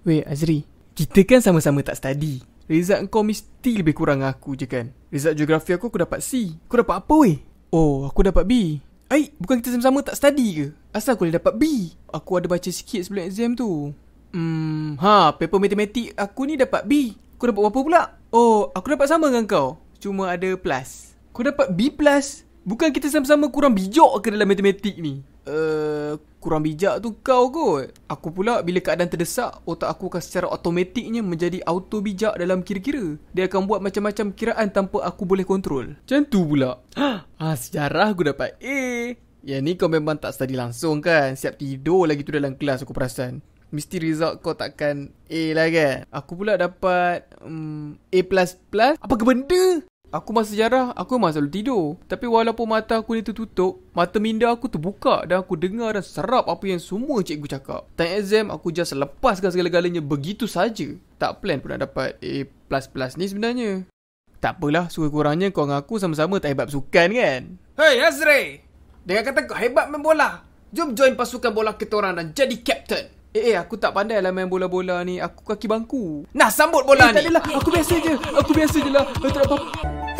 Weh Azri, kita kan sama-sama tak study. Result kau mesti lebih kurang aku je kan. Result geografi aku, aku dapat C. Kau dapat apa weh? Oh, aku dapat B. Ai, bukan kita sama-sama tak study ke? Asal aku boleh dapat B? Aku ada baca sikit sebelum exam tu. Hmm, ha, paper matematik aku ni dapat B. Kau dapat apa pula? Oh, aku dapat sama dengan kau. Cuma ada plus. Kau dapat B plus? Bukan kita sama-sama kurang bijak ke dalam matematik ni? Eh, uh, kurang bijak tu kau kot. Aku pula bila keadaan terdesak, otak aku akan secara automatiknya menjadi auto bijak dalam kira-kira. Dia akan buat macam-macam kiraan tanpa aku boleh kontrol. Macam tu pula. ha, sejarah aku dapat A. Ya ni kau memang tak study langsung kan. Siap tidur lagi tu dalam kelas aku perasan. Mesti result kau takkan A lah kan. Aku pula dapat um, A++. Apa ke benda? Aku masa sejarah, aku memang selalu tidur. Tapi walaupun mata aku ni tertutup, mata minda aku terbuka dan aku dengar dan serap apa yang semua cikgu cakap. Time exam, aku just lepaskan segala-galanya begitu saja. Tak plan pun nak dapat A++ ni sebenarnya. Tak apalah, sekurang-kurangnya kau dengan aku sama-sama tak hebat sukan kan? Hei Azri! dengan kata kau hebat main bola. Jom join pasukan bola kita orang dan jadi captain. Eh, eh aku tak pandai lah main bola-bola ni. Aku kaki bangku. Nah, sambut bola eh, ni. Tak adalah. Aku biasa je. Aku biasa je lah. Tak apa-apa.